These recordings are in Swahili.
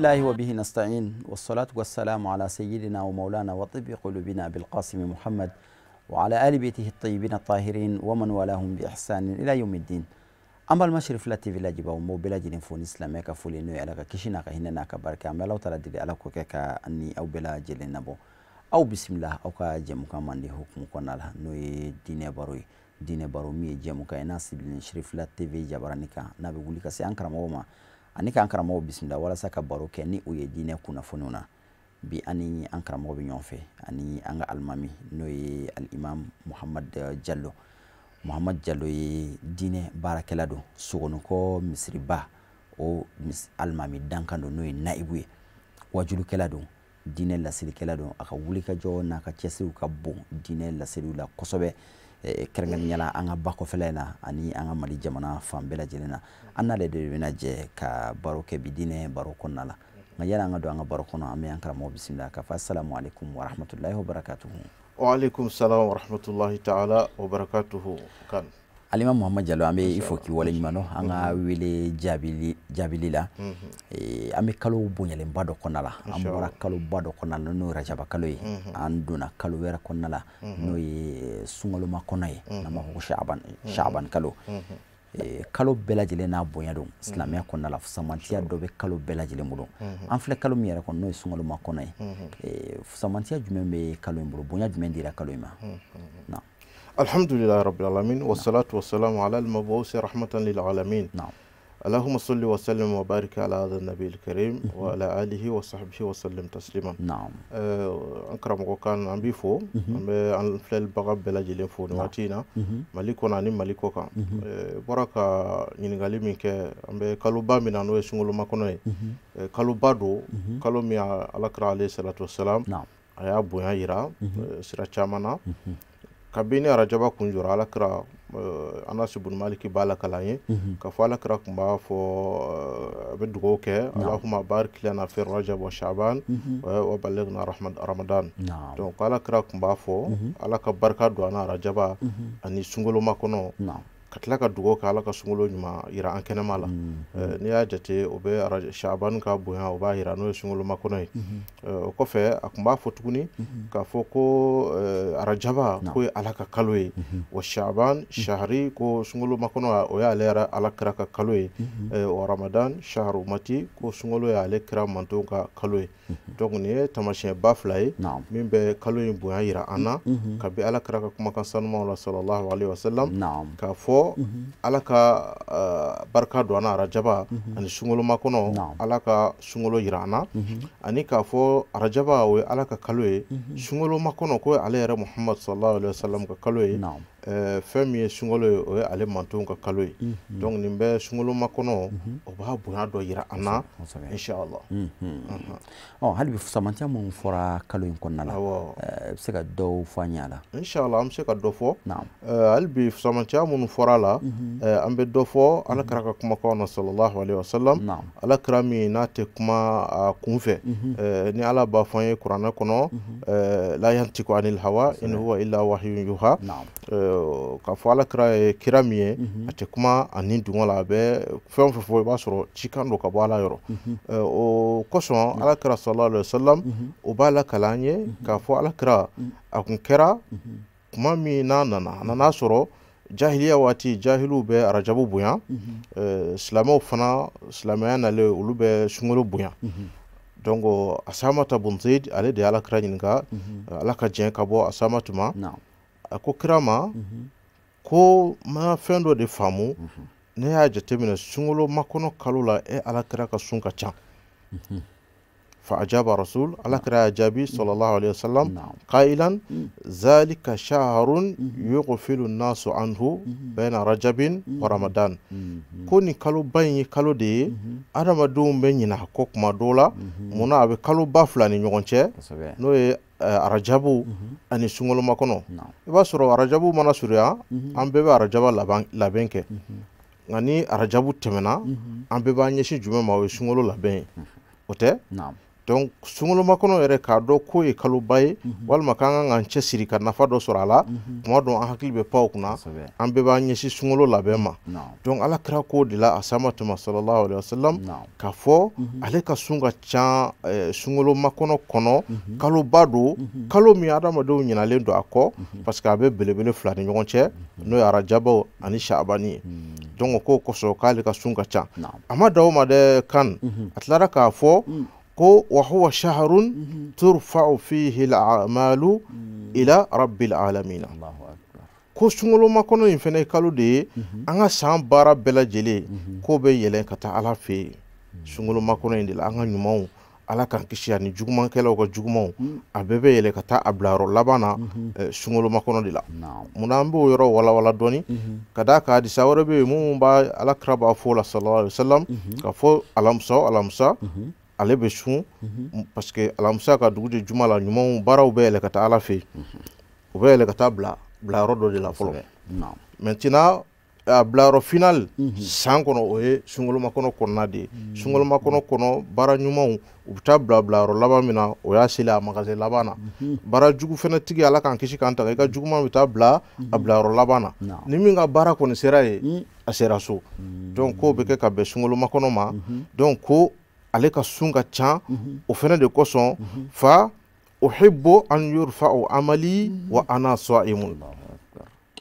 الله وبه نستعين والصلاة والسلام على سيدنا ومولانا وطب قلوبنا بالقاسم محمد وعلى آل بيته الطيبين الطاهرين ومن والاهم بإحسان إلى يوم الدين أما المشرف لاتي ومو باومو فون نفون إسلاميك فولي نوي علاقة كشيناك هنناك باركة أما لو تردد على كوكيكا أني أو بلاجي نبو أو بسم الله أو كاجم كمان دي حكم كنا لها نوي ديني بروي ديني بارو مي جمو كاينا سيبلين شريف لاتي في جبرانيكا نبي قولي كسي أنكرا موما ani k'an karamɔgɔw bisimila walasa ka baro kɛ ni u ye diinɛ kunnafoniw na bi ani an karamɔgɔ bɛ ɲɔgɔn fɛ ani an ka alimami n'o ye alimam muhamad jalo muhamad jalo ye diinɛ baarakɛla don sogonikɔ misiriba o alimami dankan don n'o ye naibu ye wajulukɛla don diinɛ laselikɛla don a ka wulikajɔ n'a ka cɛsiriw ka bon diinɛ laseliw la kosɛbɛ Eh, kɛrɛnkɛrɛnnenya an ka ba kɔfɛla na ani an ka mali jamana fan bɛɛ lajɛlen na an n'ale de bena jɛ ka baro kɛ bi diinɛ baro kɔnɔna la nka yala an ka don an ka baro kɔnɔ an bɛ an karamɔgɔ bisimila ka fɔ assalamu alaikum warahmatullahi wabarakatuhu waalaikum salam warahmatullahi taala wabarakatuhu kan alima muhamad jalo an bɛ i fo k'i waleɲumandɔ mm-hmm. an ka wele jaabili jaabili la mm-hmm. eh, an bɛ kalo bonyalenba dɔ kɔnɔna la an bɔra kaloba dɔ kɔnɔna la n'o ye rajaba mm-hmm. kalo ye an donna kalo wɛrɛ kɔnɔna la n'o ye sunkaloma kɔnɔ ye n'an b'a fɔ ko shaabani kalo kalo bɛɛ lajɛlen n'a bonya don silamɛya kɔnɔna la fusamantiya dɔ bɛ kalo bɛɛ lajɛlen bolo an filɛ kalo min yɛrɛ kɔnɔ n'o ye sunkaloma kɔnɔ ye fusamantiya jumɛn bɛ kalo in bolo bonya jumɛn dira kalo in ma Alhamdulillahi rabbil alamin wassalatu wassalamu ala almabusi rahmatan lil alamin allahumma salli wa sallim wa barik ala hadha nabiyil karim mhm. wa ala alihi wa sahbihi wa sallim taslima. Naam, eh, an karamako kan an bi fo mhm. an filɛlibaga bɛɛ lajɛlen fo mhm. na mali kɔnɔ ka ɲininkali min kɛ an bɛ kaloba na n'o ye sunkaloma kɔnɔ ye kaloba don alayhi salatu wa salam a y'a bonya yira kabini arajaba kun jɔra alakira uh, anas bun maliki b'a la kalan ye mm -hmm. k'a fɔ alakira kun b'a fɔ uh, a bɛ dugawu kɛ no. alahuma barik lana fi rajab wa shaban mm -hmm. wa, wa baligna ramadan no. donc alakira kun b'a fɔ mm -hmm. ala ka barika don an na arajaba ani sungoloma kɔnɔ no. ka tila ka dugawu kɛ ala ka sunkalo ɲuman yira an kɛnɛma la mm-hmm. n'i y'a jate o bɛ shaban ka bonya o b'a yira n'o ye sunkalo makɔnɔ ye mm-hmm. o kɔfɛ a tun b'a fɔ tuguni mm-hmm. k'a fɔ ko arajaba ko ye ala ka kalo ye wa shaban shahari ko sunkalo makɔnɔ o y'ale yɛrɛ ala kira ka kalo ye wa ramadan shaharumati ko sunkalo y'ale kira manto ka kalo ye donc nin ye taamasiyɛn ba fila ye min bɛ kalo in bonya yira an na kabi ala kira ka kumakan sanumaw la sallallahu alaihi wasallam k'a fɔ fɔ mm-hmm. ala ka uh, barika don an na arajaba mm-hmm. ani sunkolomakɔnɔ kɔnɔ ala ka sunkolo yira an na mm-hmm. ani k'a fɔ arajaba o ye ala ka kalo ye sunkolomakɔnɔ k'o ye ale yɛrɛ muhamadu sallallahu alaihi wasallam ka kalo ye Eh, fɛn min ye sunkalo ye o ye ale mantonw ka kalo ye donc nin bɛ sunkalo makɔnɔ o b'a bonya dɔ yira an na inshallah hali bi samatiya minnu fɔra kalo in kɔnɔna la i bɛ se ka dɔw fɔ an ɲɛ la inshallah an bɛ se ka dɔ fɔ hali bi samatiya minnu fɔra la an bɛ dɔ fɔ ala kɛra ka kumakanw na sallallahu alaihi wasallam ala kɛra min n'a tɛ kuma a kun fɛ ni ala b'a fɔ an ye kuranɛ kɔnɔ la yantiku anil hawa in huwa illa wahyun yuha k'a fɔ ala kira ye kira min ye mhm. a tɛ kuma ani dungɔ la a bɛ fɛn fɛn fɔ i b'a sɔrɔ cikan do ka bɔ ala yɔrɔ mhm. o kosɔn mhm. ala kira sala alai wasalam o b'a la kalan ye k'a fɔ ala kira a kun kɛra kuma min n'a nana a nana sɔrɔ jahiliya waati jahiliw bɛ arajabu bonya silamɛw fana silamɛya nalen olu bɛ sunkalo bonya donc asamata bun zaid ale de ye ala kira ɲininka ala ka jɛn ka bɔ asamatu ma ko kira ma ko ma fɛn dɔ de faamu ne y'a jateminɛ sunkalo makɔnɔ kalo la e alakira ka sun ka ca fa ajaba rasul alakira y'a jaabi sallallahu alaihi wasallam qailan zalika shahrun yughfilu nasu anhu baina rajabin wa ramadan ko nin kalo ba in ye kalo de ye adamadenw bɛ ɲina a kuma dɔw la munna a bɛ kalo ba fila ni ɲɔgɔn cɛ n'o ye Eh, arajabu mhm. ani sunkɔlɔma kɔnɔ i b'a sɔrɔ arajabu mana surunya mhm. an bɛɛ bɛ arajaba labɛn kɛ mhm. nka ni arajabu tɛmɛna an bɛɛ b'an ɲɛsin jumɛn ma o ye sunkalo labɛn ye o tɛ donc sunkalomakɔnɔ kɔnɔ yɛrɛ k'a dɔn k'o ye kaloba ye mm -hmm. walima k'an kan k'an cɛ siri ka nafa dɔ sɔrɔ a la tuma mhm. dɔn an hakili bɛ pan kunna an bɛɛ b'an ɲɛsin sunkalo labɛn ma donc ala kɛra k'o de la a sama tuma sallallahu k'a fɔ mhm. ale ka sun ka ca eh, sunkalomakɔnɔ kɔnɔ mm -hmm. kaloba mhm. kalo min adamadenw ɲinalen don a kɔ parce a bɛ belebele fila ni ɲɔgɔn cɛ n'o ye arajabaw ani shaabani ye donc o k'o kosɔn k'ale ka sun ka ca a ma dan ma dɛ kan a tilara k'a fɔ mm ko wahuwa huwa shahrun turfau fihi lamalu ila rabbil alamina ko sunkalo kɔnɔ nin fɛnɛ ye kalo de ye mhm. an ka san baara bɛɛ mhm. ko bɛ yɛlɛn ka taa ala fɛ yen mhm. sunkalo makɔnɔ in an ka ɲumanw ala k'an kisi ani jugumankɛlaw ka jugumanw a bɛɛ bɛ yɛlɛ ka taa a bilayɔrɔ laban na sunkalo makɔnɔ de la munna an b'o yɔrɔ walawala dɔɔni ka d'a kan hadisa wɛrɛ bɛ yen minnu b'a ala b'a fɔ la sallallahu alaihi wa ka fɔ alamusa alamusa ale bɛ sun parce que alamisa ka dugu de juma la ɲumanw baaraw bɛ yɛlɛ ka taa ala fɛ yen u bɛ yɛlɛ ka taa bila bilayɔrɔ dɔ de la fɔlɔ maintenant a bilayɔrɔ final san kɔnɔ o ye sunkalomakɔnɔ kɔnɔna de ye sunkalomakɔnɔ kɔnɔ baara ɲumanw u bɛ taa bila bilayɔrɔ laban min na o y'a seli a magasin laban na baara jugu fana tigi ala k'an kisi k'an tanga i ka juguman bɛ taa bila a bilayɔrɔ laban na ni min ka baara kɔni sera yen hmm. a sera so donc k'o bɛ kɛ ka bɛn sunkalomakɔnɔ ma hmm. donc ko ale ka sun ka can mhm. o fɛnɛ de kosɔn mhm. fa uhibbu an yurfa'u amali mhm. wa ana sa'imun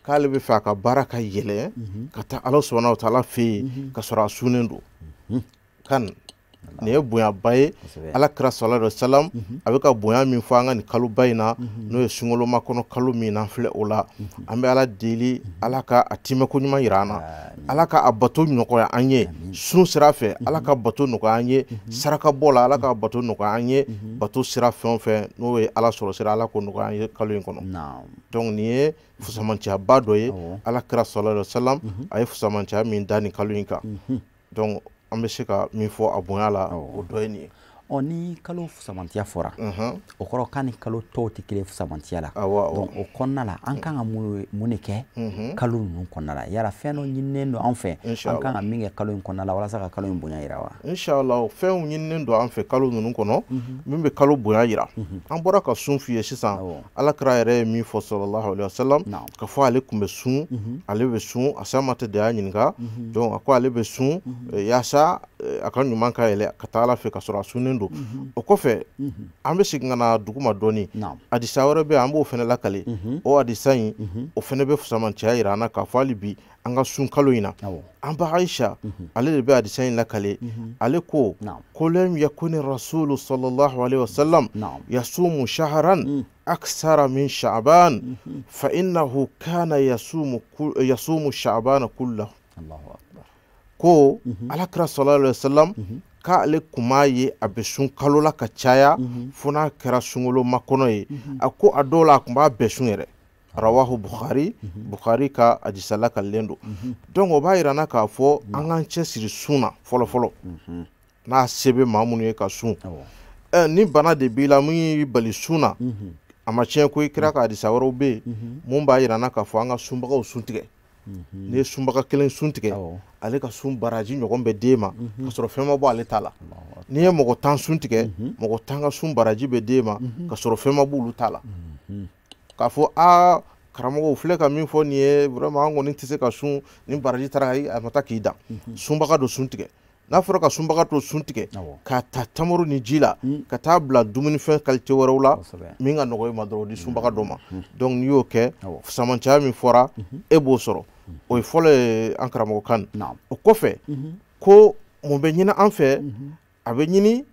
k'ale bɛ fɛ a ka baara ka yɛlɛ ka taa ala wa wataala fɛ ka sɔrɔ a sunnen do kan nin ye bonyaba ye ala kira sala dɔ salam mhm. a bɛ ka bonya min fɔ an ka nin kaloba in na mhm. n'o ye sunkalomakɔnɔ kɔnɔ kalo min n'an filɛ o la mhm. an bɛ ala deli ala ka a tiimɛko ɲuman yira an na ala ka a bato nɔgɔya an ye sun sira fɛ ala ka bato nɔgɔya an ye saraka bɔ la ala ka bato nɔgɔya an ye bato sira fɛn o fɛn n'o ye ala sɔrɔ sira ala ko nɔgɔya an ye kalo in kɔnɔ donc nin ye fusamantiyaba dɔ ye ala kira sala dɔ salam a ye fusamanciya min da nin kalo in kan donc an bɛ se ka min fɔ a bonya la o dɔ ye nin ye ɔ ni kalo fusamantiya fɔra uh-huh. o kɔrɔ k'a ni kalo tɔw tɛ kelen fusamantiya la donc o kɔnɔna la an kan ka mun de kɛ uh-huh. kalo ninnu kɔnɔna la yala fɛn dɔ ɲininen don an fɛ an kan ka min kɛ kalo in kɔnɔna la walasa ka kalo in bonya yira wa inshallah fɛnw ɲininen don an fɛ kalo ninnu kɔnɔ mhm. min bɛ kalo bonya yira mhm. an bɔra ka sun f'i ye sisan alakira yɛrɛ ye min fɔ sɔlɔlahu alayhi wa salam ka fɔ ale tun bɛ sun mhm. ale bɛ sun a sama tɛ da y'a ɲininka donc a ko ale bɛ sun yaasa a ka ɲuman ka yɛlɛ ka taa ala fɛ ka sɔrɔ a sunnen don mhm. o kɔfɛ mhm. an bɛ segin ka na dugu ma dɔɔni adisa wɛrɛ bɛ an b'o fana lakale mhm. o adisa in o fana bɛ fusamancɛya yira an k'a fɔ hali bi an ka sun kalo in na an ba ayisa ale de bɛ adisa in lakale ale ko kolem yakuni rasulu sallallahu alaihi wasallam yasumu shaharan mm. aksara min sha'ban fa innahu kana yasumu yasumu sha'bana kullahu ko mm -hmm. alakira sallallahu mm -hmm k'ale kun m'a ye a bɛ sun kalo la ka caya mhm. fo n'a kɛra sunkalo makɔnɔ ye mhm. a ko a dɔw la a kun b'a bɛɛ sun yɛrɛ rawahu bukhari mhm. bukhari ka hadisala kalilen do donc o b'a yira na k'a fɔ an k'an cɛ siri sun na fɔlɔfɔlɔ n'a se bɛ maa minnu ye ka sun ni bana de b'i la min y'i bali sun na a ma tiɲɛ ko i kira ka hadisa wɛrɛw bɛ yen mun b'a yira na k'a fɔ an ka sunbagaw sun tigɛ n'i ye sunbaga kelen sun tigɛ ale ka sun baraji ɲɔgɔn bɛ den ma mhm. ka sɔrɔ fɛn ma bɔ ale ta la n'i ye mɔgɔ tan sun tigɛ mhm. mɔgɔ tan ka sun baraji bɛ den ma mhm. ka sɔrɔ fɛn ma b'olu ta la k'a fɔ aa karamɔgɔw filɛ ka min fɔ nin ye vraiment an kɔni tɛ se ka sun nin baraji taara a ma taa k'i dan sunbaga dɔ sun tigɛ n'a fɔra ka sunbaga dɔ sun tigɛ k'a ta tamaro ni ji la ka taa bila dumunifɛn kalite wɛrɛw la min ka nɔgɔ i e ma dɔrɔn di sunbaga dɔ ma donc n'i y'o kɛ samacaya min fɔra e b'o sɔrɔ o ye fɔlɔ ye an karamɔgɔ kan o kɔfɛ ko mun bɛ ɲini an fɛ a bɛ ɲini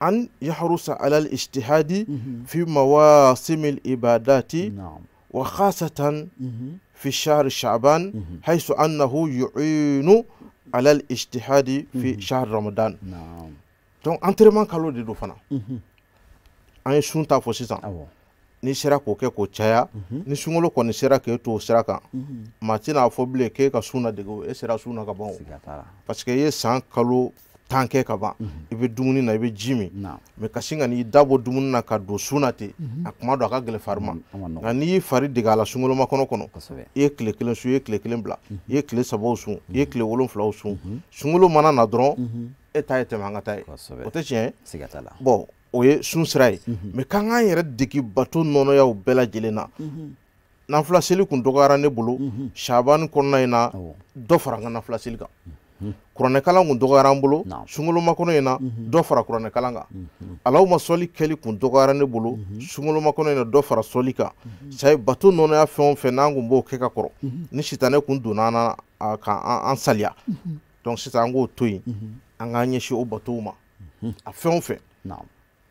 an yaharusa alal ijtihadi fi mawasimi ibadati wa khasatan في شهر شعبان حيث أنه يعين على الاجتهاد في شهر رمضان نعم دونك انتريمان كالو دي دو فانا ان سونتا فو سيسان n'i sera k'o kɛ k'o caya mhm. ni sunkalo kɔni sera k'e to o sira kan mhm. maa tɛna fɔ bilen k'e ka sun na dege e sera sun na ka ban o parce que i ye san kalo tan kɛ ka ban mhm. i bɛ dumuni na i bɛ ji min mɛ kasi ka n'i da bɔ dumuni na ka don sun na ten a kuma don a ka gɛlɛ fari ma nka n'i y'i fari dege a la sunkoloma kɔnɔ kɔnɔ i ye tile kelen sun i ye tile kelen bila i ye tile sabaw sun i ye tile wolonfilaw sun sunkalo mana na dɔrɔn e ta ye tɛmɛ an ka ta ye o tɛ tiɲɛ bɔn o ye sun sira ye mɛ mhm. k'an k'an yɛrɛ degi bato nɔnɔyaw bɛɛ lajɛlen na mhm. nafila seli kun dɔgɔyara ne bolo mhm. shabani kɔnɔna in na dɔ fara n ka nafila seli kan kuranɛkalan kun dɔgɔyara n bolo sunkoloma kɔnɔ in na dɔ fara kuranɛkalan kan alaw ma sɔli kɛli kun dɔgɔyara ne bolo sunkoloma kɔnɔ in na dɔ fara sɔli kan sayi bato nɔnɔya fɛn o fɛn n'an kun b'o kɛ ka kɔrɔ ni sitanɛ kun donna an na k'an saliya donc sisan an k'o to yen an k'an ɲɛsin o batow ma a fɛn o fɛn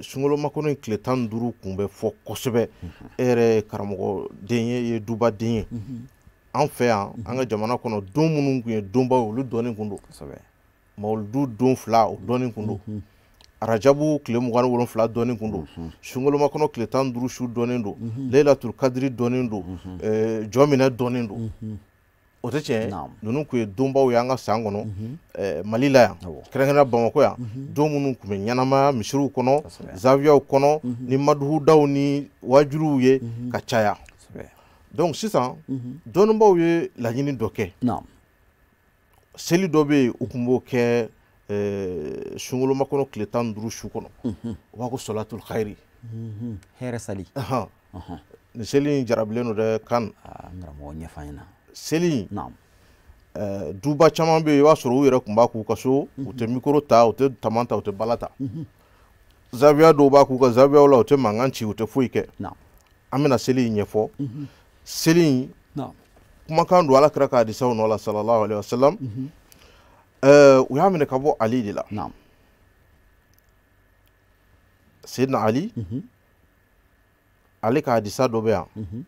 sunkalomakɔnɔ in tile tan duuru kun bɛ fɔ kosɛbɛ e yɛrɛ ye ye e ye duba den ye an fɛ yan an ka jamana kɔnɔ don minnu tun ye donbaw olu dɔɔnin kun don mawuludu don fila o dɔɔnin kun don arajabu tile mugan wolonfila dɔɔnin kun don sunkalomakɔnɔ tile tan duuru su dɔɔnin don leyilatul kadiri dɔɔnin don jɔn minɛ dɔɔnin o nunu tiɲɛ ninnu tun ye an ka san kɔnɔ mhm. eh, mali la yan kɛrɛnkɛrɛnnenya bamakɔ yan mhm. don minnu tun bɛ ɲɛnamaya misiriw kɔnɔ zaviyaw kɔnɔ mhm. ni madugudaw ni wajuruw ye ka caya donc sisan dɔnnibaw ye laɲini dɔ kɛ seli dɔ be yen u tun b'o kɛ sunkalomakɔnɔ kɔnɔ tan ni su kɔnɔ u b'a ko sɔlatul khayiri sali seli jarabilen don dɛ kan ah, seli eh, duba caman be i b'a sɔrɔ u yɛrɛ kun b'a k'u ka so u mhm. tɛ mikoro ta u tɛ tama ta u tɛ bala ta mhm. zawiya dɔw b'a k'u ka zawiyaw la u tɛ mankan ci u tɛ foyi kɛ an bena seli in ɲɛfɔ mhm. seli in kumakan don ala kira k'a disaw nɔ la sallallahu alaihi wasallam eh, u y'a minɛ ka bɔ ali de la sayidina ali ale k'a disa dɔ bɛ yan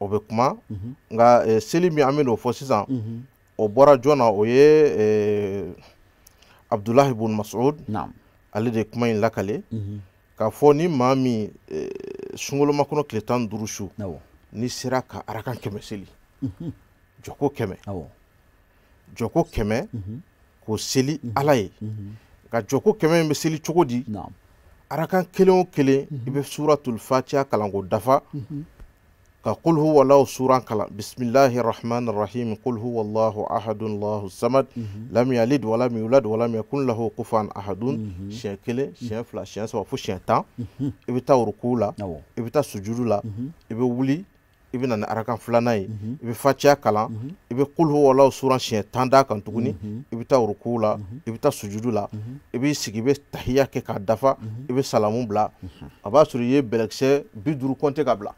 o be kuma mhm. nka eh, seli min an bɛ n'o fɔ sisan mhm. o bɔra jɔn o ye eh, abdulahi bun masud ale de kuma in lakale mhm. k'a fɔ ni maa min eh, sunkalomakɔnɔ kɔnɔ tan duuru su n'i sera ka arakan kɛmɛ seli jɔko kɛmɛ jɔko kɛmɛ k'o seli ala ye nka jɔko kɛmɛ in be seli cogo di arakan kelen o kelen i be suratulfatiya kalanko dafa ka qul huwa lahu suran kala bismillahi rahmani rahim qul huwa allahu ahadun lahu samad mhm. lam yalid wa yulad wa yakun lahu kufuwan ahadun mhm. siɲɛ kelen mhm. siɲɛ fila siɲɛ saba fo siɲɛ tan i bɛ taa ruku la i bɛ taa sujudu la i bɛ wuli i bɛ na arakan filanan ye i bɛ faciya kalan i bɛ kul huwa lahu suran siɲɛ tan d'a kan tuguni i bɛ taa ruku la i bɛ taa sujudu la i b'i sigi i bɛ tahiya kɛ k'a dafa i bɛ salamu bila a b'a sɔrɔ i ye bɛlɛkisɛ bi kɔnte ka bila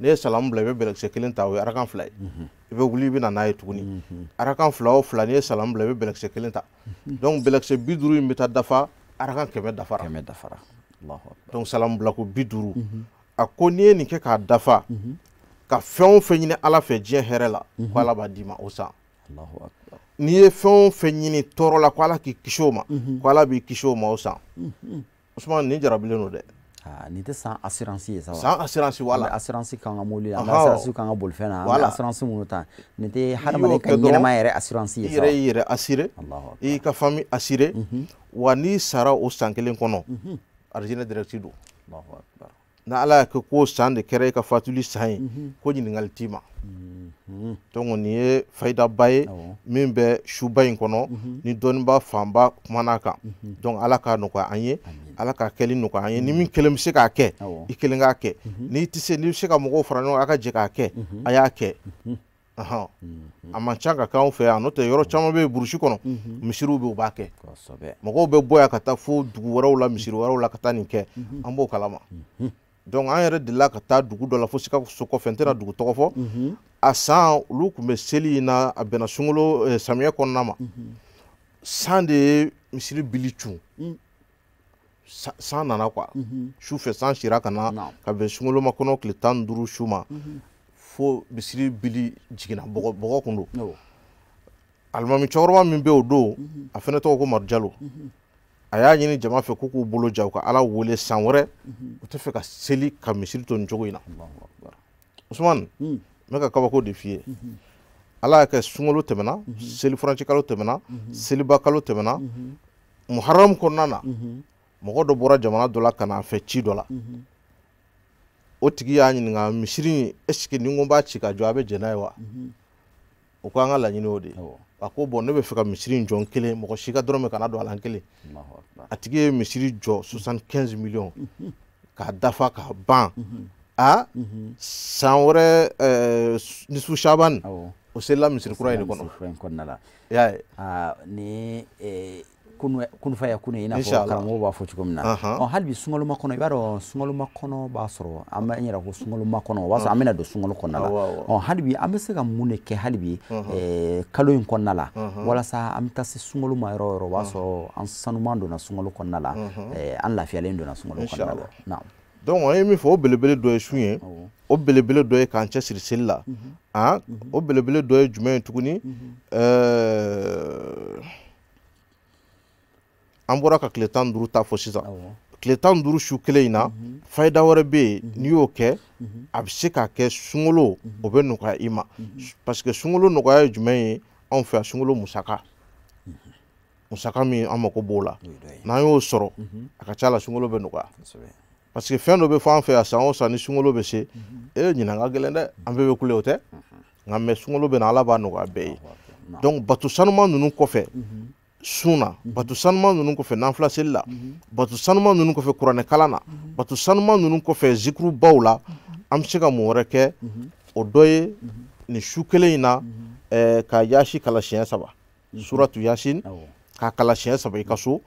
ne ye salamu bila i bɛ bɛlɛkisɛ kelen ta o ye arakan fila ye mhm. i bɛ wuli i bɛ na n'a ye tuguni arakan fila o fila n'i ye salamu bila i bɛ bɛlɛkisɛ kelen ta mhm. donc bɛlɛkisɛ bi duuru in bɛ taa dafa arakan kɛmɛ dafara kɛmɛ dafara donc salamu bila ko bi duuru mhm. a ko n'i ye nin kɛ k'a dafa ka fɛn o fɛn ɲini ala fɛ diɲɛ hɛrɛ la ko ala b'a d'i ma o san n'i ye fɛn o fɛn ɲini tɔɔrɔ la ko ala k'i kisi o ma ko ala b'i kisi o ma o san usumani nin jarabilen don dɛ Ha, nin tɛ san assurance ye sa wa san assurance wala an bɛ assurance k'an ka mobili la an bɛ assurance k'an ka bolifɛn na an bɛ assurance minnu ta nin tɛ hadamaden ka ɲɛnɛma yɛrɛ assurance ye sa wa i yɛrɛ y'i yɛrɛ assurer i y'i ka famille assurer mhm. n'i sara o san kelen kɔnɔ aljinɛ directe na ala ya kɛ ko san de kɛra i e ka fatuli san ye mhm. ko ɲiningali t'i ma mhm. donc nin ye fayidaba ye min bɛ suba in kɔnɔ mhm. ni dɔnniba fanba kumana kan donc ala k'a nɔgɔya an ye ala k'a kɛli nɔgɔya an ye ni min kelen bɛ se k'a kɛ i kelen k'a kɛ n'i tɛ se n'i bɛ se ka mɔgɔw fara ɲɔgɔn kan a ka jɛ k'a kɛ a y'a kɛ a man ca ka k'anw fɛ yan n'o tɛ yɔrɔ caman bɛ yen burusi kɔnɔ misiriw bɛ yen u b'a kɛ mɔgɔw bɛ bɔ yan ka taa fo dugu wɛrɛw la misiri wɛrɛw la ka taa nin kɛ an b'o kalama donc an yɛrɛ delila ka taa dugu dɔ la fo sikaso kɔfɛ n tɛna dugu tɔgɔ fɔ mhm. a san olu tun bɛ seli in na a bɛnna sunkalo eh, samiyɛ kɔnɔna ma mhm. san de ye misiri bili cun mm. Sa, san nana kuwa mm -hmm. sufɛ san sira ka na no. ka bɛn sunkalo ma kɔnɔ tile tan duuru su ma mm -hmm. fo misiri bili jiginna bɔgɔ bɔgɔ kun do no. alimami cɛkɔrɔba min bɛ o don mm -hmm. a fɛnɛ tɔgɔ ko marijalo mm -hmm. a y'a ɲini jama fɛ ko k'u bolo ja u ka ala wele san wɛrɛ u tɛ fɛ ka seli ka misiri to nin cogo in na usumani hmm. n bɛ ka kabako de f'i ye ala y'a kɛ sunkalo tɛmɛna selifuranci kalo tɛmɛna seliba tɛmɛna muharamu kɔnɔna na mɔgɔ dɔ bɔra jamana dɔ la ka na fɛ ci dɔ la o tigi y'a ɲininka misiri in est ce ni n ko n b'a ci ka jɔ a bɛ jɛn n'a ye wa o ko an ka laɲini o de ye a ko bɔn ne bɛ fɛ ka misiri jɔ n kelen mɔgɔ si ka dɔrɔmɛ kana don a la n kelen a tigi ye misiri jɔ soixante quinze millions k'a dafa k'a ban a san wɛrɛ ni su saban o selila misiri kura in de kɔnɔ. ni ee, kun fa ina ye i n'a fɔ karamɔgɔw b'a fɔ cogo min na ɔ hali bi sunkaloma kɔnɔ i b'a dɔn sunkaloma kɔnɔ b'a sɔrɔ an bɛ n yɛrɛ ko sunkaloma kɔnɔ o b'a sɔrɔ an bɛna don la ɔ oh, hali bi an bɛ se ka mun de kɛ hali bi eh, kalo in kɔnɔna la wala sa bɛ taa se sunkalo ma yɔrɔ o yɔrɔ o b'a sɔrɔ eh, an sanuman donna sunkalo kɔnɔna la an lafiyalen donna sunkalo kɔnɔna la donc an ye min fɔ o belebele dɔ ye sun o belebele dɔ ye k'an cɛ siri seli ah o belebele dɔ ye jume ye tuguni mhm. euh, an bɔra ka tile tan duuru ta fɔ sisan tile tan duuru su kelen in na mhm. fayida wɛrɛ bɛ yen mhm. n'i y'o kɛ mhm. a bɛ se ka kɛ sunkalo o bɛ nɔgɔya i ma parce que sunkalo nɔgɔya ye jumɛn ye anw fɛ yan sunkalo musaka musaka min an mako b'o la n'an y'o sɔrɔ a ka ca la sunkalo bɛ nɔgɔya parce que fɛn dɔ bɛ fɔ an fɛ yan san o san ni sunkalo bɛ se ee ɲinan ka gɛlɛn dɛ an bɛɛ bɛ kule o tɛ nka mɛ sunkalo bɛ na ala b'a nɔgɔya bɛɛ ye donc bato sanuma ninnu kɔfɛ sun mhm. mhm. na mhm. bato sanuman ninnu kɔfɛ nanfila seli la bato sanuman ninnu kɔfɛ kuranɛ kalan na bato sanuman ninnu kɔfɛ zikirubaw la an bɛ se ka mun wɛrɛ kɛ o dɔ ye nin su kelen in na ka yasi kala siɲɛ saba suratu yasin k'a kala siɲɛ saba i ka so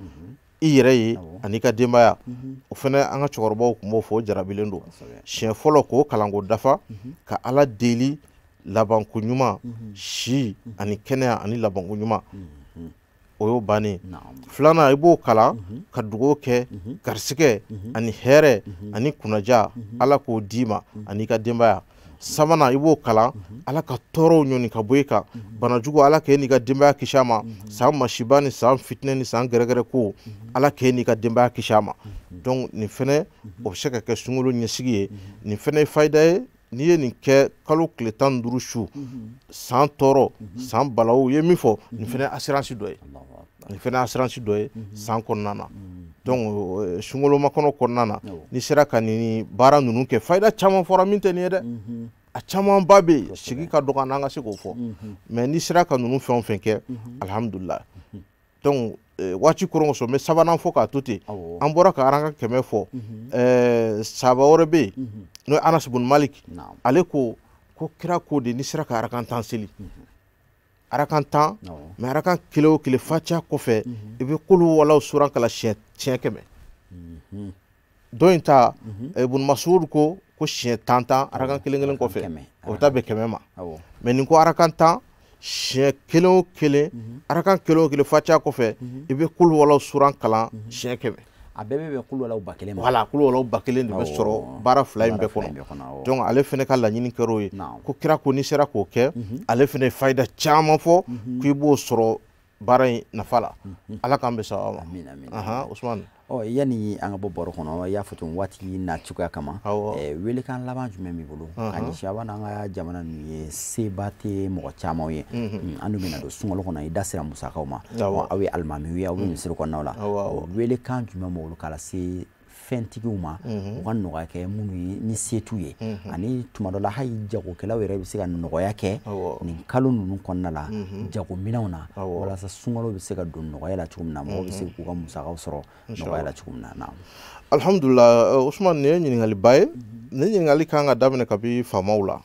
i yɛrɛ ye ani ka denbaya o fana an ka cɛkɔrɔbaw tun b'o fɔ o jarabilen don siɲɛ fɔlɔ k'o kalanko dafa ka ala deli labanko ɲuman si ani kɛnɛya ani labanko ɲuman o y'o bannen filanan i b'o kalan mhm. ka kɛ garisigɛ mhm. mhm. ani hɛrɛ ani kunaja ala k'o d'i ma ani ka denbaya samana i b'o kalan ala ka tɔɔrɔw ɲɔni ka bɔ i kan banajugu ala k'e n'i ka denbaya kisi a ma san masiba ni san fitinɛ ni san ko ala k'e n'i ka denbaya kisi a ma donc nin fɛnɛ o bɛ se ka kɛ sunkalo ɲɛsigi ye nin fɛnɛ fayida ye n'i ye nin kɛ kalo tile tan duuru su san tɔɔrɔ san balaw ye min fɔ nin fana asiransi dɔ ye nin fana asiransi dɔ ye mhm. san kɔnɔna na mhm. donc euh, sunkalomakɔnɔ kɔnɔna na n'i sera ka nin baara ninnu kɛ fayida caman fɔra min tɛ nin ye dɛ mhm. a camanba bɛ yen sigi ka dɔgɔ n'an ka se k'o fɔ mais n'i sera ka ninnu fɛn o fɛn kɛ alihamudulila donc Eh, waati koron sɔn mɛ sabanan fɔ k'a to ten an bɔra ka aran kɛmɛ fɔ mhm. eh, saba wɛrɛ bɛ yen mhm. n'o anas bun malik ale ko ko kira ko de n'i sira ka mhm. arakan tan seli arakan tan mɛ arakan kile o kile faca kɔfɛ i bɛ kolo walaw suran kala siɲɛ kɛmɛ dɔ in ta eh, ibun masud ko ko siɲɛ tan tan arakan kelen kelen kɔfɛ o bɛ taa bɛn kɛmɛ ma mɛ nin ko arakan tan siɲɛ kelen o kelen mhm. arakan kelen o kelen faca kɔfɛ mhm. i bɛ kuluwalaw suran kalan mhm. siɲɛ kɛmɛ a bɛɛ bɛ bɛn kuluwalaw ba kelen ma wala kuluwalaw ba kelen de bɛ sɔrɔ baara fila in bɛɛ kɔnɔ donc ale fana ka laɲini kɛra o ye ko kira ko n'i sera k'o kɛ ale fana ye fayida caman fɔ k'i b'o sɔrɔ baara in nafa la ala k'an bɛ sɔn aw ma usumani yanni an ka bɔ baro kɔnɔ i y'a fɔ tun waati na cogoya kama welekan laban jumɛn mi bolo ka ɲɛsin aw n'an ka jamana ninnu ye seba tɛ mɔgɔ camanw ye an dun bɛna don sunkalo kɔnɔ i da sera musakaw ma aw ye alimamiw ye aw bɛ misiri kɔnɔnaw la welekan jumɛn b'olu k'a lase fɛntigiw ma mhm. u ka nɔgɔya kɛ minnu ye ni setu ye mhm. ani tuma dɔ la hali jagokɛlaw yɛrɛ bɛ se ka nɔgɔya kɛ nin kalo ninnu kɔnɔna la mhm. jagominɛw na walasa sunkalo bɛ se ka don nɔgɔya la cogo min na mɔgɔw bɛ se k'u ka musakaw sɔrɔ nɔgɔya la cogo min na alihamudulila usman ni ye ɲininkaliba ye ni ɲininkali kan ka daminɛ kabi faamaw la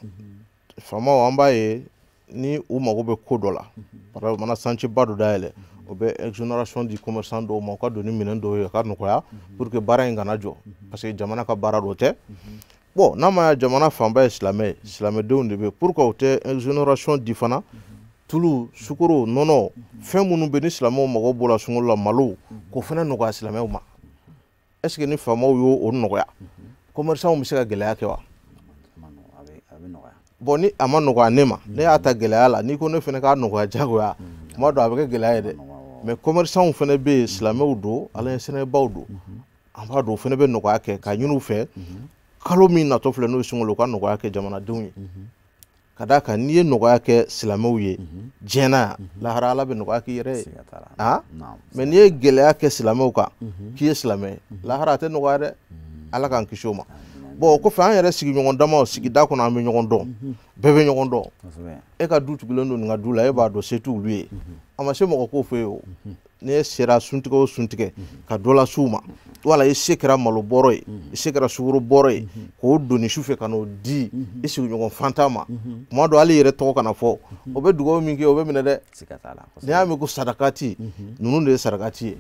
faamaw an b'a ye ni u mago bɛ ko dɔ la mana sanci ba dɔ dayɛlɛ o bɛ exonération di commerçant dɔw ma u ka don ni minɛn pour que baara in kana parce que jamana ka bara rote bon n'a jamana fanba islamé islamé ye silamɛdenw de bɛ pour que o tɛ exonération di fana tulu sukuru nɔnɔ fɛn minnu bɛ ni silamɛw mago b'o la sunkalo la malo k'o fana nɔgɔya islamé ma est ce que ni famo y'o o nɔgɔya commerçant bɛ se ka gɛlɛya kɛ wa bon ni a ma nɔgɔya ne ma ne y'a ta la n'i ko ne fana k'a nɔgɔya diyagoya tuma mo do bɛ kɛ gɛlɛya ye dɛ mɛ commerçants fana bɛ yen silamɛw don ala ye sɛnɛbaw don an b'a dɔn o fana bɛ nɔgɔya kɛ ka ɲini u fɛ kalo min natɔ filɛ n'o ye sunkalo ka nɔgɔya kɛ jamanadenw ye ka d'a kan n'i ye nɔgɔya kɛ silamɛw ye diɲɛ na lahara ala bɛ nɔgɔya k'i yɛrɛ ye ah mɛ n'i ye gɛlɛya kɛ silamɛw kan k'i ye silamɛ ye lahara a tɛ nɔgɔya dɛ ala k'an kisi o ma bon o kɔfɛ an yɛrɛ sigiɲɔgɔn damaw sigida kɔnɔ an bɛ ɲɔgɔn dɔn bɛɛ bɛ ɲɔgɔn dɔn e ka du tugulen don nin ka du la e b'a dɔn se t'olu ye a ma se mɔgɔ ko fɛ o ne sera suntigɛ o suntigɛ ka dɔ lase u ma wala i se kɛra malo bɔrɔ ye i se kɛra sugoro bɔrɔ ye k'o doni sufɛ ka n'o di i sigiɲɔgɔn fanta ma kuma dɔ hali yɛrɛ tɔgɔ kana fɔ o bɛ dugawu min kɛ o bɛ minɛ dɛ n'i y'a mɛn ko sarakati ninnu de ye sarakati ye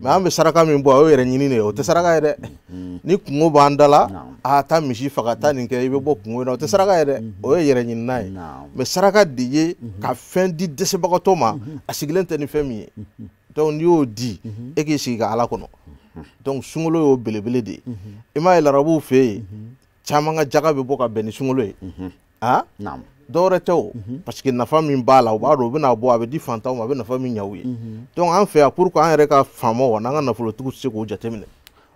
mɛ an bɛ saraka min bɔ a y'o yɛrɛ ɲini de ye o tɛ saraka ye dɛ mhm. ni kungo b'an da la a taa misi faga taa nin kɛ i bɛ bɔ kungo in na o tɛ saraka ye dɛ mhm. o ye yɛrɛ ɲinina ye mɛ saraka de ye mhm. ka fɛn di dɛsɛbagatɔ ma a sigilen tɛ ni fɛn min ye dɔnku n'i y'o di e k'i sigi ka ala kɔnɔ dɔnku sunkalo y'o belebele de ye i m'a ye larabuw fɛ yen caman ka jaga bɛ bɔ ka bɛn ni sunkalo ye ah dɔwɛrɛ tɛ o parce que nafa min b'a la u b'a dɔn u bɛna bɔ a bɛ di fantanw ma a bɛ nafa min ɲɛ u ye mhm. donc an fɛ yan pour que an yɛrɛ ka faamaw n'an ka nafolotigiw tɛ se k'o jateminɛ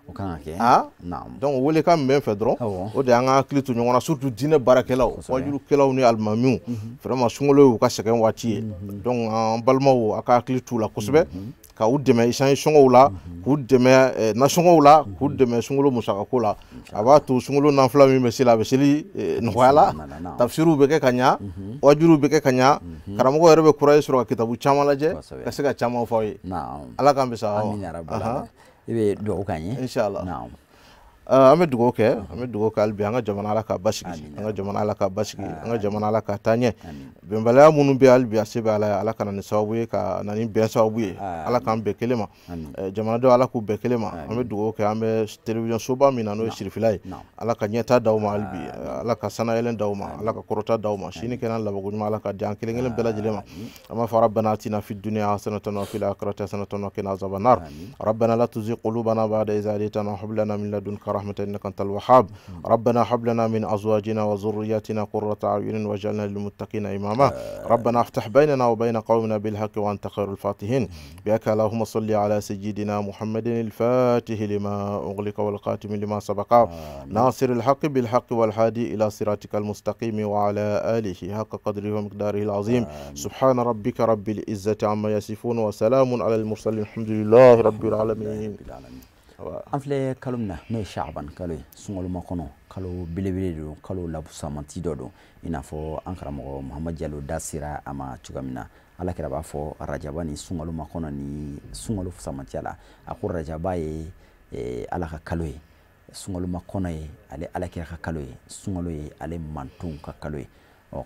o kan ka kɛ a ah? naam donc wele kan min bɛ n fɛ dɔrɔn o de y'an ka hakili to ɲɔgɔn na surtout diinɛ baarakɛlaw wajulukɛlaw ni alimamiw vraiment sunkalo y'u ka sɛgɛn waati ye donc an balimaw a ka hakili t'u la kosɛbɛ ka u dɛmɛ isanji sɔngɔw la k'u dɛmɛ nasɔngɔw la k'u dɛmɛ sunkalo musakako la a b'a to sunkalo nan min bɛ seli a bɛ seli nɔgɔya la tafsiriw bɛ kɛ ka ɲa wajuriw bɛ kɛ ka ɲa karamɔgɔ yɛrɛ bɛ kuraye sɔrɔ ka kitabu caman lajɛ ka se ka caman fɔ aw ye ala k'an bɛ sa دعوك عني إن شاء الله نعم an bɛ dugawu kɛ an bɛ dugawu kɛ hali bi an ka jamana ala k'a basigi an ka jamana ala k'a basigi an ka jamana ala k'a taa ɲɛ bɛnbaliya minnu bɛ hali bi a se bɛ ala ye ala kana ni sababu ye ka na ni bɛn sababu ye ala k'an bɛn kelen ma jamanadenw ala k'u bɛn kelen ma an bɛ dugawu kɛ an bɛ telewisiyɔn soba min na n'o ye sirifila ye ala ka ɲɛta d'aw ma hali bi ala ka sanayɛlɛn d'aw ma ala ka kɔrɔta d'aw ma sini kɛnɛ labako ɲuman ala ka di an kelen kelen bɛɛ lajɛlen ma an b'a fɔ rabbana atina fi dunya hasanatan wa fil akhirati hasanatan wa qina azaban nar rabbana la tuzigh qulubana ba'da idh hadaytana wa hab lana min ladunka ورحمة إنك أنت الوهاب ربنا هب لنا من أزواجنا وذرياتنا قرة أعين واجعلنا للمتقين إماما ربنا افتح بيننا وبين قومنا بالحق وأنت خير الفاتحين بك اللهم صل على سيدنا محمد الفاتح لما أغلق والقاتم لما سبق ناصر الحق بالحق والهادي إلى صراطك المستقيم وعلى آله حق قدره ومقداره العظيم سبحان ربك رب العزة عما يصفون وسلام على المرسلين الحمد لله رب العالمين an filɛ kalo min na n'o ye shaban kalo ye sunkalomakɔnɔ kɔnɔ kalo belebele don kalo labusamanti dɔ don i n'a fɔ an karamɔgɔ muhamad jalo da sera a ma cogoya min na ala kɛra b'a fɔ rajaba ni sunkaloma kɔnɔ ni sunkalo samatiya la a ko rajaba ye eh, ala ka kalo ye sunkaloma kɔnɔ ye ale alakira ka kalo ye sunkalo ye ale mantonw ka kalo ye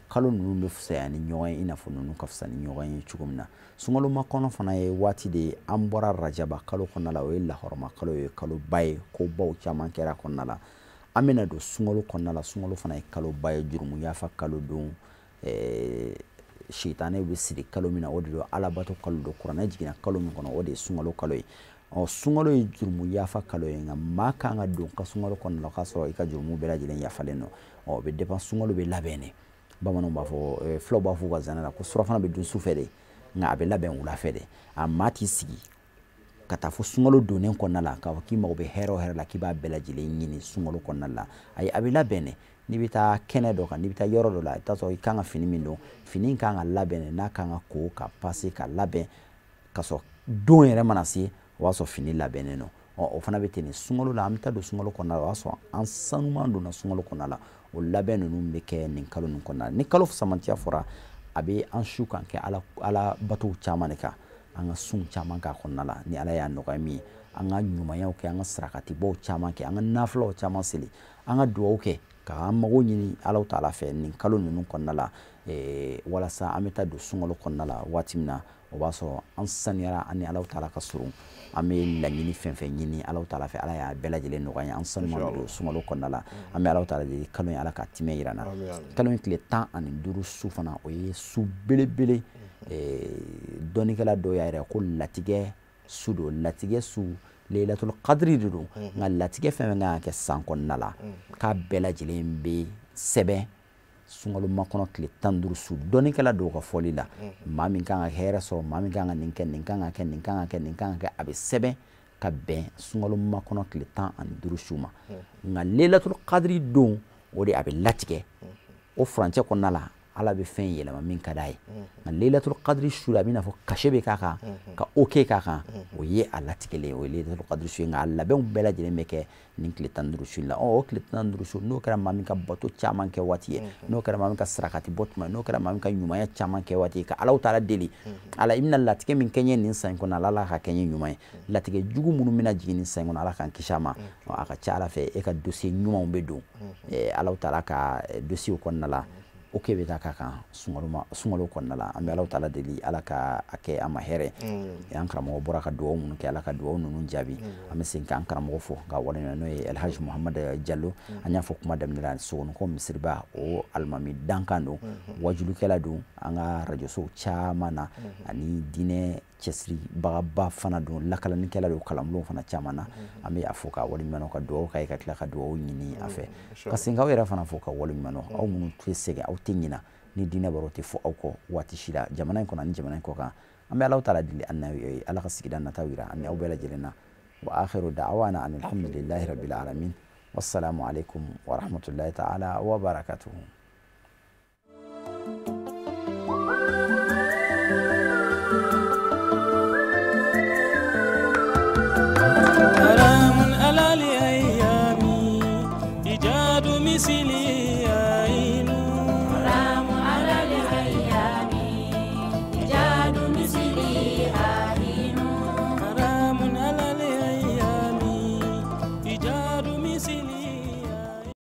kalo ni ɲɔgɔn ye i n'a fɔ ninnu ka fisa ni ɲɔgɔn ye cogo min na sunkaloma kɔnɔ fana ye waati de ye an bɔra rajaba kalo kɔnɔna la o ye lahɔrɔma kalo ye kaloba ye ko baw caman kɛra kɔnɔna la an bɛna don sunkalo kɔnɔna la sunkalo fana ye kaloba ye jurumu yafa kalo don eh, sitanɛw bɛ siri kalo min na o de don alabato kalo don kuranɛ jiginna kalo min kɔnɔ o de ye sunkalo kalo ye ɔ sunkalo ye jurumu yafa kalo ye nka maa kan ka don ka sunkalo kɔnɔna la o k'a sɔrɔ i ka jurumu bɛɛ lajɛlen yafalen don ɔ o bɛ depend sunkalo bɛ labɛn de bamananw b'a fɔ eh, fulaw b'a fɔ u ka zana la ko surafana bɛ dun sufɛ de nka a bɛ labɛn wula fɛ a maa t'i sigi ka taa fo sunkalo donnen kɔnɔna la k'a fɔ k'i mago bɛ hɛrɛ o hɛrɛ la k'i b'a bɛɛ lajɛlen ɲini sunkalo kɔnɔna la ayi a bɛ labɛn de n'i bɛ taa kɛnɛ dɔ kan n'i bɛ taa yɔrɔ dɔ la i bɛ taa sɔrɔ i kan ka fini min don fini kan ka labɛn de n'a kan ka ko ka pase ka labɛn ka sɔrɔ don yɛrɛ mana se o b'a sɔrɔ fini labɛnnen don ɔ o fana bɛ ten de sunkalo la an bɛ taa don sunkalo kɔnɔna la o b'a sɔrɔ an sanuman donna sunkalo kɔnɔna la o labɛn ninnu bɛ kɛ nin kalo ninnu kɔnɔna la ni kalo samatiya fɔra a bɛ an su kan kɛ ala batow caaman de ka an ka sun caaman k'a kɔnɔna la ni ala y'a nɔgɔya min ye an ka ɲumanyaw kɛ an ka sarakatibaw caaman kɛ an ka nafilaw caaman seli an ka duwaw kɛ k'an mago ɲini alaw ta ala fɛ nin kalo ninnu kɔnɔna la ee, walasa an bɛ taa don sunkalo kɔnɔna la waati min na o b'a sɔrɔ an sanuyara an ni alaw ta ala ka surun an bɛ laɲini fɛn fɛn ɲini alaw ta ala fɛ ala y'a bɛɛ lajɛlen nɔgɔya ye an sanu don sunkalo kɔnɔna la an bɛ alaw ta ala de kalo in ala ka timɛ yira n na kalo in tile tan ani duuru su fana o ye su belebele mm. ee, dɔnnikɛla dɔw y'a yɛrɛ ko latigɛ su don latigɛ su lelatul kadiri de don mhm. nka latigɛ fɛn fɛn kan ka kɛ san kɔnɔna la mhm. k'a bɛɛ lajɛlen bɛ sɛbɛn sunkalo makɔnɔ tile tan duuru su dɔnnikɛla dɔw ka fɔli la mhm. maa min kan ka hɛrɛ sɔrɔ maa min kan ka nin kɛ nin kan ka kɛ nin kan ka kɛ nin kan ka kɛ a bɛ sɛbɛn ka bɛn sunkalo makɔnɔ tile tan ani duuru su ma nka lelatul kadiri don o de a bɛ latigɛ o furancɛ kɔnɔna la ala be fɛn yɛlɛma min ka d'a ye nka leyilatul kadiri su la a bɛ fɔ kasɛ bɛ k'a kan ka oke k'a kan o ye a latigɛlen o ye leyilatul kadiri su ye nka a labɛnw bɛɛ lajɛlen bɛ kɛ nin tile tan ni su la o tile tan ni su n'o kɛra maa min ka bato caman kɛ waati ye n'o kɛra maa min ka sarakati bɔ tuma n'o kɛra maa min ka ɲumanya caman kɛ waati ye ka alaw taara deli ala i bɛna latigɛ min kɛɲɛ nin san in kɔnɔ ala ala ka kɛɲɛ ɲuman ye latigɛ jugu minnu bɛna jigin nin san in kɔnɔ ala k'an kisi a ma a ka ca ala fɛ e ka dosiye ɲumanw bɛ don alaw taara ka dosiyew kɔnɔna la o ke bɛ taa k'a kan sunkalo kɔnɔna la an bɛ alaw taala deli ala ka a kɛ mm. e an ma hɛrɛ an karamɔgɔ bɔra ka duwawu minnu kɛ ala ka duwawu nunu jaabi mm. an bɛ segin k'an karamɔgɔ fɔ ka waleɲuman n'o ye alhaji muhamad eh, jalo mm. an y'a fɔ kuma daminɛ la sogonɔkɔ misiriba o alimami dankan don mm-hmm. wajulikɛla do an ka rajosow caman na mm-hmm. ani diinɛ cɛsiri bagaba fana don lakalanikɛla don kalanbulon fana caman na mhm. an bɛ a fɔ ka waleɲuman ka dugawu ka ye ka tila ka dugawu ɲini a fɛ mhm, ka senkaw yɛrɛ fana fɔ ka waleɲuman aw mhm. minnu tɛ sɛgɛn aw tɛ ɲina ni diinɛ baro tɛ fɔ aw kɔ waati si la jamana in kɔnɔ ni jamana in kɔ kan an bɛ alaw ta la deli an na ye ee, ala ka sigida nataw yira ani aw bɛɛ lajɛlen na wa akhiru da'wana anil hamdulillahi rabbil alamin wassalamu alaikum wa rahmatullahi ta'ala wa barakatuhu thank you